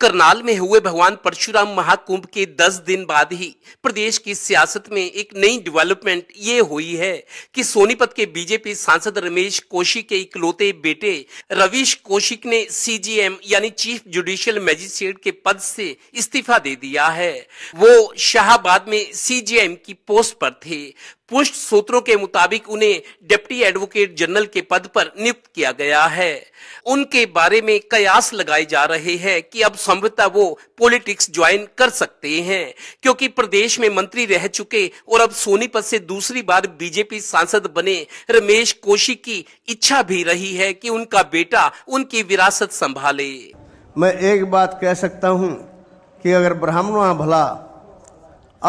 करनाल में हुए भगवान परशुराम महाकुंभ के 10 दिन बाद ही प्रदेश की सियासत में एक नई डेवलपमेंट ये हुई है कि सोनीपत के बीजेपी सांसद रमेश कोशिक के इकलौते बेटे रविश कोशिक ने सीजीएम यानी चीफ जुडिशियल मैजिस्ट्रेट के पद से इस्तीफा दे दिया है वो शाहबाद में सीजीएम की पोस्ट पर थे पुष्ट सूत्रों के मुताबिक उन्हें डिप्टी एडवोकेट जनरल के पद पर नियुक्त किया गया है उनके बारे में कयास लगाए जा रहे हैं कि अब संभवतः वो पॉलिटिक्स ज्वाइन कर सकते हैं क्योंकि प्रदेश में मंत्री रह चुके और अब सोनीपत से दूसरी बार बीजेपी सांसद बने रमेश कोशी की इच्छा भी रही है कि उनका बेटा उनकी विरासत संभाले मैं एक बात कह सकता हूँ कि अगर ब्राह्मणों भला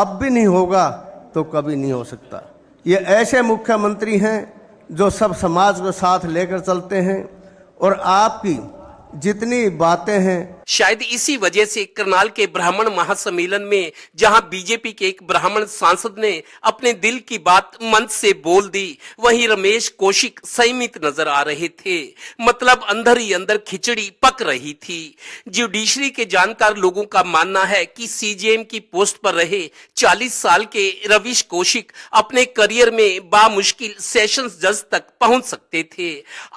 अब भी नहीं होगा तो कभी नहीं हो सकता ये ऐसे मुख्यमंत्री हैं जो सब समाज को साथ लेकर चलते हैं और आपकी जितनी बातें हैं शायद इसी वजह से करनाल के ब्राह्मण महासम्मेलन में जहां बीजेपी के एक ब्राह्मण सांसद ने अपने दिल की बात मंच से बोल दी वहीं रमेश कौशिक संयमित नजर आ रहे थे मतलब अंदर ही अंदर खिचड़ी पक रही थी जुडिशरी के जानकार लोगों का मानना है कि सीजेएम की पोस्ट पर रहे 40 साल के रविश कौशिक अपने करियर में बामुश्किल सेशंस जज तक पहुंच सकते थे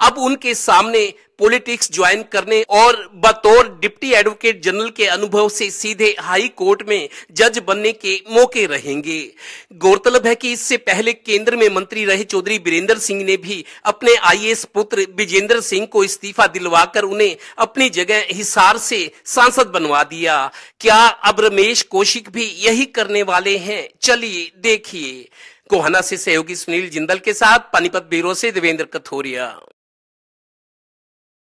अब उनके सामने पॉलिटिक्स ज्वाइन करने और बतौर डिप्टी डिप्टी एडवोकेट जनरल के अनुभव से सीधे हाई कोर्ट में जज बनने के मौके रहेंगे गौरतलब है कि इससे पहले केंद्र में मंत्री रहे चौधरी बीरेंद्र सिंह ने भी अपने आईएएस पुत्र विजेंद्र सिंह को इस्तीफा दिलवाकर उन्हें अपनी जगह हिसार से सांसद बनवा दिया क्या अब रमेश कौशिक भी यही करने वाले हैं चलिए देखिए कोहना से सहयोगी सुनील जिंदल के साथ पानीपत ब्यूरो से देवेंद्र कथोरिया